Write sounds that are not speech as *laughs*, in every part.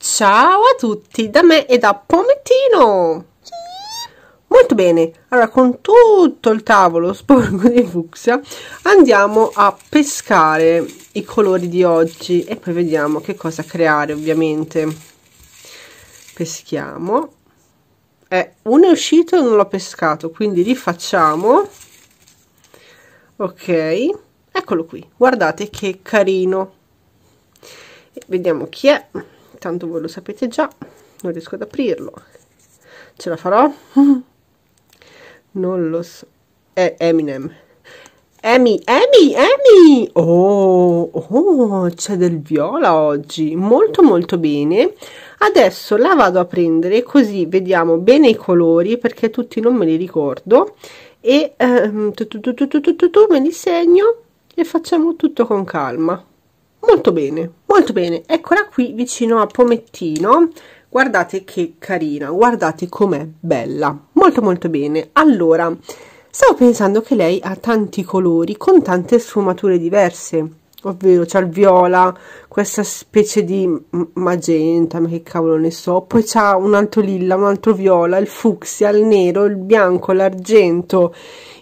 Ciao a tutti da me e da Pomettino! Molto bene, allora con tutto il tavolo sporco di fucsia andiamo a pescare i colori di oggi e poi vediamo che cosa creare ovviamente. Peschiamo. Eh, uno è uscito e non l'ho pescato, quindi rifacciamo. Ok eccolo qui guardate che carino vediamo chi è tanto voi lo sapete già non riesco ad aprirlo ce la farò non lo so è Eminem Emi, Emi, Emi! Oh, oh c'è del viola oggi, molto molto bene. Adesso la vado a prendere così vediamo bene i colori perché tutti non me li ricordo e ehm, me li segno e facciamo tutto con calma molto bene molto bene eccola qui vicino a pomettino guardate che carina guardate com'è bella molto molto bene allora stavo pensando che lei ha tanti colori con tante sfumature diverse ovvero c'è il viola questa specie di magenta ma che cavolo ne so poi c'è un altro lilla un altro viola il fucsia il nero il bianco l'argento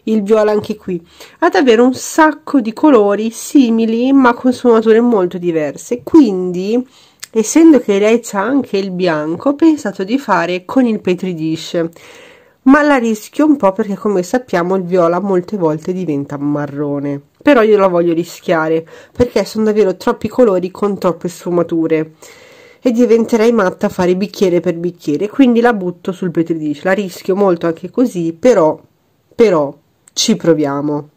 il viola anche qui, ad avere un sacco di colori simili ma con sfumature molto diverse. Quindi, essendo che lei ha anche il bianco, ho pensato di fare con il petri dish. Ma la rischio un po' perché come sappiamo il viola molte volte diventa marrone. Però io la voglio rischiare perché sono davvero troppi colori con troppe sfumature e diventerei matta a fare bicchiere per bicchiere, quindi la butto sul petri dish, la rischio molto anche così, però, però ci proviamo.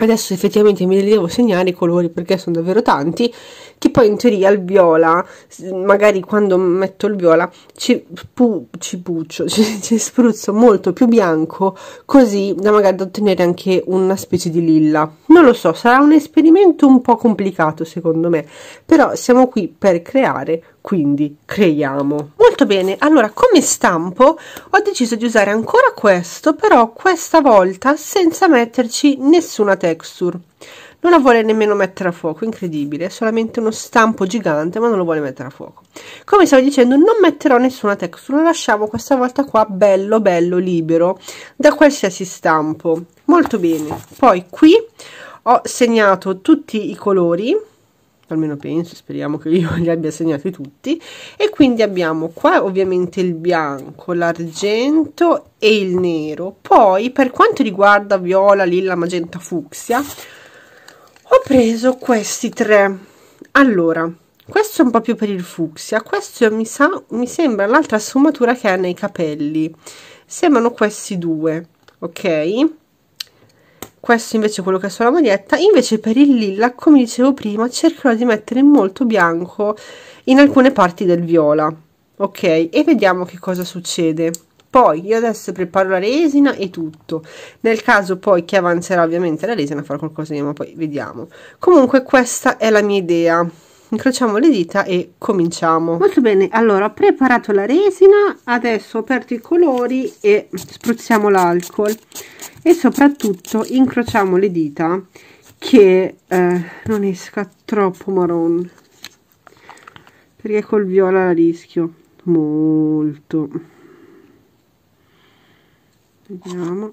Adesso effettivamente mi devo segnare i colori perché sono davvero tanti che poi in teoria il viola, magari quando metto il viola ci, pu, ci puccio, *laughs* ci, ci, spruzzo molto più bianco, così da magari da ottenere anche una specie di lilla. Non lo so, sarà un esperimento un po' complicato secondo me, però siamo qui per creare, quindi creiamo. Molto bene, allora come stampo ho deciso di usare ancora questo, però questa volta senza metterci nessuna texture. Non la vuole nemmeno mettere a fuoco, incredibile, è solamente uno stampo gigante, ma non lo vuole mettere a fuoco. Come stavo dicendo, non metterò nessuna texture, lo lasciamo questa volta qua bello bello libero da qualsiasi stampo. Molto bene. Poi qui ho segnato tutti i colori almeno penso, speriamo che io li abbia segnati tutti e quindi abbiamo qua ovviamente il bianco, l'argento e il nero poi per quanto riguarda viola, lilla, magenta, fucsia ho preso questi tre allora questo è un po più per il fucsia questo mi sa mi sembra l'altra sfumatura che ha nei capelli sembrano questi due ok questo invece è quello che ha sulla maglietta invece per il lilla come dicevo prima cercherò di mettere molto bianco in alcune parti del viola ok e vediamo che cosa succede poi io adesso preparo la resina e tutto nel caso poi che avanzerà ovviamente la resina farò qualcosa io ma poi vediamo comunque questa è la mia idea incrociamo le dita e cominciamo molto bene allora ho preparato la resina adesso ho aperto i colori e spruzziamo l'alcol e soprattutto incrociamo le dita che eh, non esca troppo marron perché col viola la rischio molto vediamo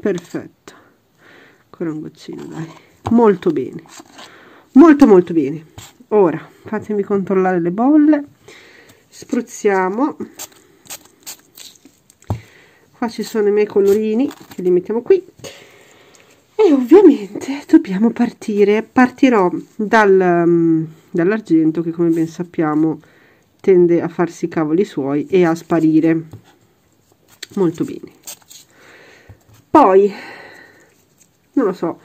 perfetto ancora un goccino dai molto bene molto molto bene ora fatemi controllare le bolle spruzziamo qua ci sono i miei colorini che li mettiamo qui e ovviamente dobbiamo partire partirò dal, mm, dall'argento che come ben sappiamo tende a farsi i cavoli suoi e a sparire molto bene poi non lo so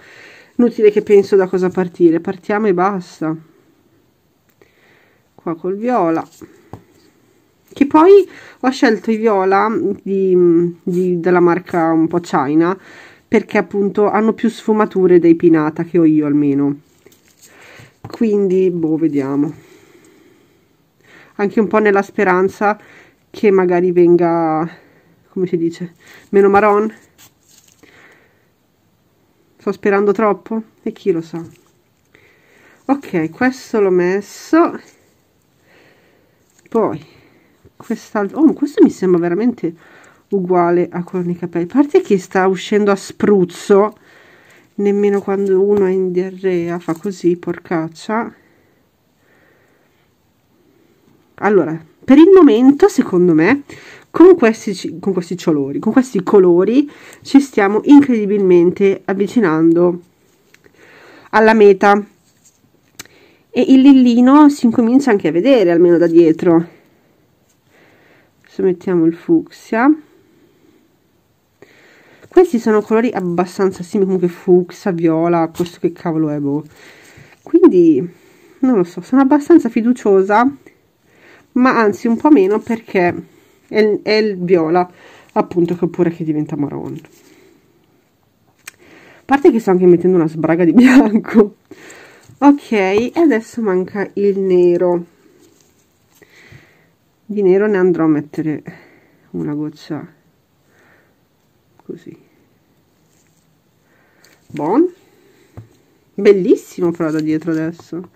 inutile che penso da cosa partire partiamo e basta qua col viola che poi ho scelto i viola di, di, della marca un po' China perché appunto hanno più sfumature dei pinata che ho io almeno quindi boh vediamo anche un po' nella speranza che magari venga come si dice meno marron Sto sperando troppo? E chi lo sa. Ok, questo l'ho messo. Poi, quest'altro... Oh, questo mi sembra veramente uguale a quello nei capelli. A parte che sta uscendo a spruzzo, nemmeno quando uno è in diarrea fa così, porcaccia. Allora, per il momento, secondo me, con questi, con questi colori, con questi colori ci stiamo incredibilmente avvicinando alla meta e il lillino si incomincia anche a vedere almeno da dietro se mettiamo il fucsia questi sono colori abbastanza simili comunque fucsia, viola, questo che cavolo è boh quindi non lo so, sono abbastanza fiduciosa ma anzi un po' meno perché e, il, il viola appunto che pure che diventa marrone a parte che sto anche mettendo una sbraga di bianco ok e adesso manca il nero di nero ne andrò a mettere una goccia così buon bellissimo però da dietro adesso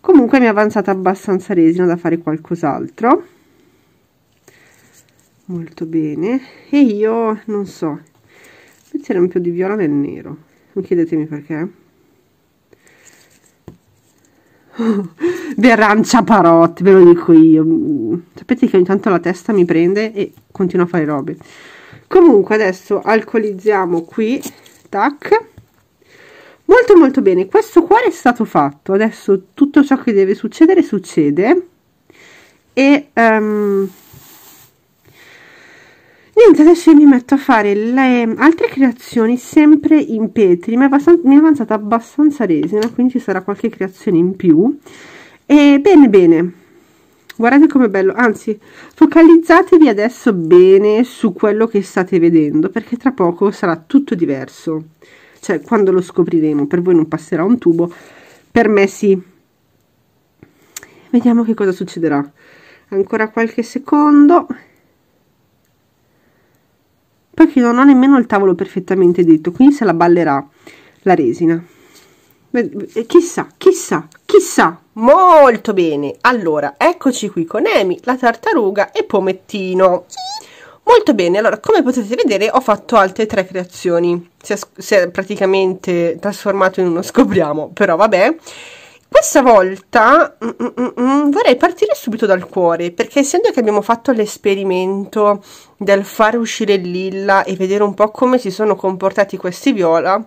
comunque mi è avanzata abbastanza resina da fare qualcos'altro molto bene e io non so metterei un po' di viola nel nero non chiedetemi perché oh, *laughs* Berrancia ve lo dico io sapete che ogni tanto la testa mi prende e continuo a fare robe comunque adesso alcolizziamo qui tac molto molto bene questo cuore è stato fatto adesso tutto ciò che deve succedere succede e um, niente adesso io mi metto a fare le altre creazioni sempre in petri ma mi è avanzata abbastanza resina quindi ci sarà qualche creazione in più e bene bene guardate com'è bello anzi focalizzatevi adesso bene su quello che state vedendo perché tra poco sarà tutto diverso cioè quando lo scopriremo per voi non passerà un tubo per me sì vediamo che cosa succederà ancora qualche secondo poi che non ho nemmeno il tavolo perfettamente detto quindi se la ballerà la resina chissà chissà chissà molto bene allora eccoci qui con Emi la tartaruga e Pomettino Molto bene, allora come potete vedere ho fatto altre tre creazioni, si è, si è, praticamente trasformato in uno scopriamo, però vabbè. Questa volta mm, mm, mm, mm vorrei partire subito dal cuore, perché essendo che abbiamo fatto l'esperimento del fare uscire il lilla e vedere un po' come si sono comportati questi viola,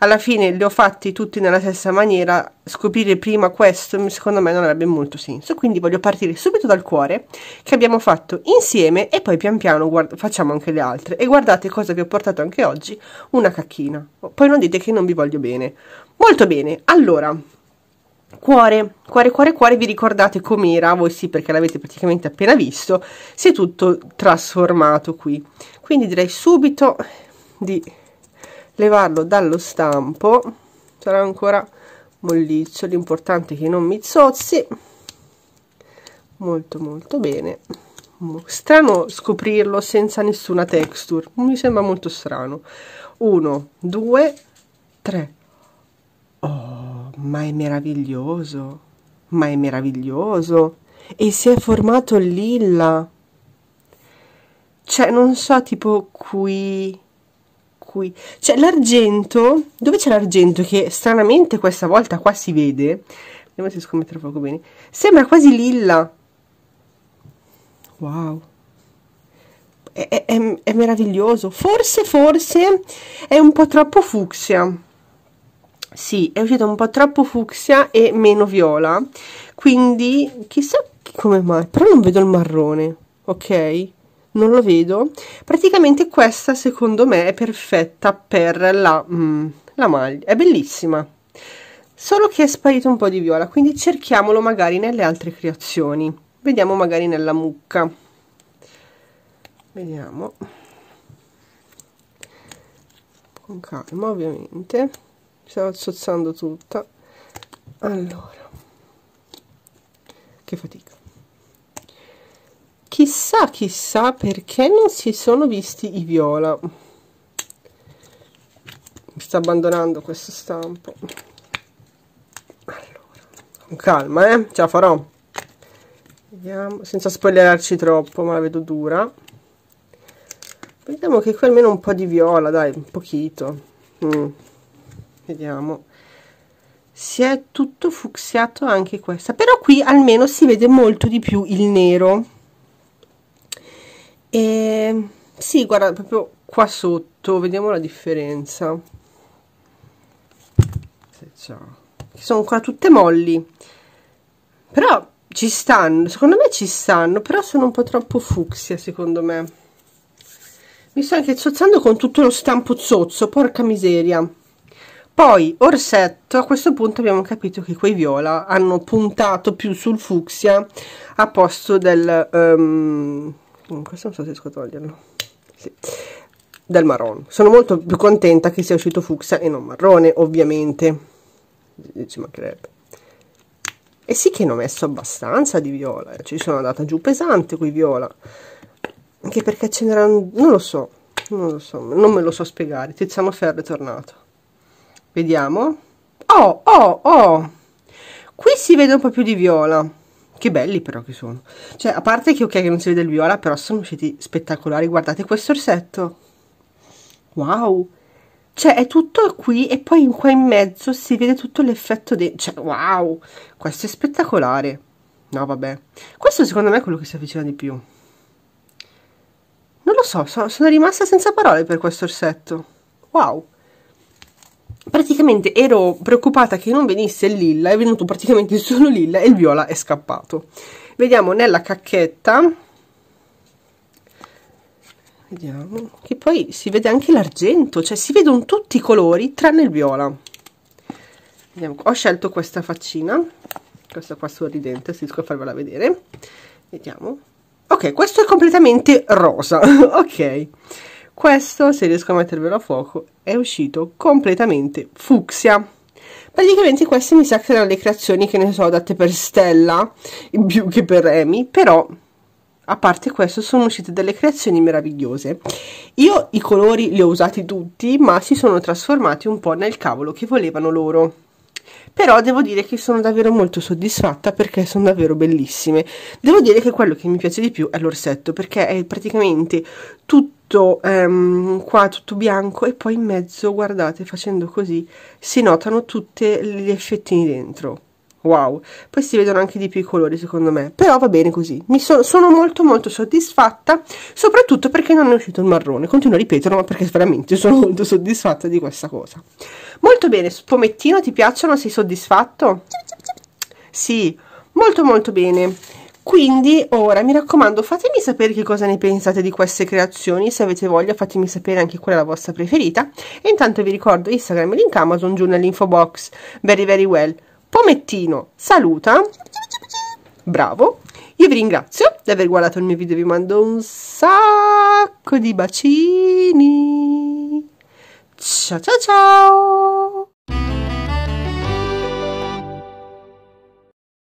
alla fine li ho fatti tutti nella stessa maniera, scoprire prima questo secondo me non avrebbe molto senso, quindi voglio partire subito dal cuore che abbiamo fatto insieme e poi pian piano facciamo anche le altre e guardate cosa vi ho portato anche oggi, una cacchina, poi non dite che non vi voglio bene. Molto bene, allora Cuore, cuore, cuore, cuore, vi ricordate com'era? Voi sì, perché l'avete praticamente appena visto. Si è tutto trasformato qui. Quindi direi subito di levarlo dallo stampo. Sarà ancora molliccio, l'importante è che non mi zozzi. Molto molto bene. Strano scoprirlo senza nessuna texture, mi sembra molto strano. Uno, due, tre, ma è meraviglioso, ma è meraviglioso. E si è formato lilla. Cioè, non so, tipo qui, qui. Cioè, l'argento, dove c'è l'argento? Che stranamente questa volta qua si vede. Vediamo se scommetto tra poco bene. Sembra quasi lilla. Wow. È, è, è, meraviglioso. Forse, forse è un po' troppo fucsia. Sì, è uscita un po' troppo fucsia e meno viola, quindi chissà come mai, però non vedo il marrone, ok? Non lo vedo. Praticamente questa secondo me è perfetta per la, mm, la maglia, è bellissima. Solo che è sparito un po' di viola, quindi cerchiamolo magari nelle altre creazioni. Vediamo magari nella mucca. Vediamo. Con calma ovviamente stavo zozzando tutta allora che fatica chissà chissà perché non si sono visti i viola mi sta abbandonando questo stampo allora con calma eh ce la farò vediamo senza spoilerarci troppo ma la vedo dura vediamo che qui almeno un po' di viola dai un pochino mm vediamo si è tutto fucsiato anche questa però qui almeno si vede molto di più il nero e si sì, guarda proprio qua sotto vediamo la differenza sono qua tutte molli però ci stanno secondo me ci stanno però sono un po' troppo fucsia secondo me mi sto anche zozzando con tutto lo stampo zozzo porca miseria poi orsetto, a questo punto abbiamo capito che quei viola hanno puntato più sul fucsia a posto del... Um, questo non so se riesco a toglierlo. Sì. Del marrone. Sono molto più contenta che sia uscito fucsia e non marrone, ovviamente. Ci mancherebbe. E sì che ne ho messo abbastanza di viola, eh. ci sono andata giù pesante quei viola. Anche perché ce n'erano... non lo so, non lo so, non me lo so spiegare. Tiziano Ferro è tornato vediamo oh oh oh qui si vede un po' più di viola che belli però che sono cioè a parte che ok che non si vede il viola però sono usciti spettacolari guardate questo orsetto wow cioè è tutto qui e poi in qua in mezzo si vede tutto l'effetto dei cioè wow questo è spettacolare no vabbè questo secondo me è quello che si avvicina di più non lo so, so sono rimasta senza parole per questo orsetto wow praticamente ero preoccupata che non venisse il lilla, è venuto praticamente *laughs* solo lilla e il viola è scappato. Vediamo nella cacchetta, vediamo, che poi si vede anche l'argento, cioè si vedono tutti i colori tranne il viola. Vediamo, ho scelto questa faccina, questa qua sorridente, se riesco a farvela vedere. Vediamo. Ok, questo è completamente rosa, *laughs* ok. Questo, se riesco a mettervelo a fuoco, è uscito completamente fucsia. Praticamente queste mi sa che erano le creazioni che ne so adatte per Stella, in più che per Amy, però a parte questo sono uscite delle creazioni meravigliose. Io i colori li ho usati tutti, ma si sono trasformati un po' nel cavolo che volevano loro. Però devo dire che sono davvero molto soddisfatta perché sono davvero bellissime. Devo dire che quello che mi piace di più è l'orsetto perché è praticamente tutto tutto ehm, qua tutto bianco e poi in mezzo guardate facendo così si notano tutti gli effettini dentro wow poi si vedono anche di più i colori secondo me però va bene così mi so, sono molto molto soddisfatta soprattutto perché non è uscito il marrone continuo a ripeterlo ma perché veramente sono molto soddisfatta di questa cosa molto bene spomettino ti piacciono sei soddisfatto? sì molto molto bene quindi ora mi raccomando fatemi sapere che cosa ne pensate di queste creazioni se avete voglia fatemi sapere anche qual è la vostra preferita e intanto vi ricordo Instagram link Amazon giù nell'info box very very well Pomettino saluta bravo io vi ringrazio di aver guardato il mio video vi mando un sacco di bacini ciao ciao ciao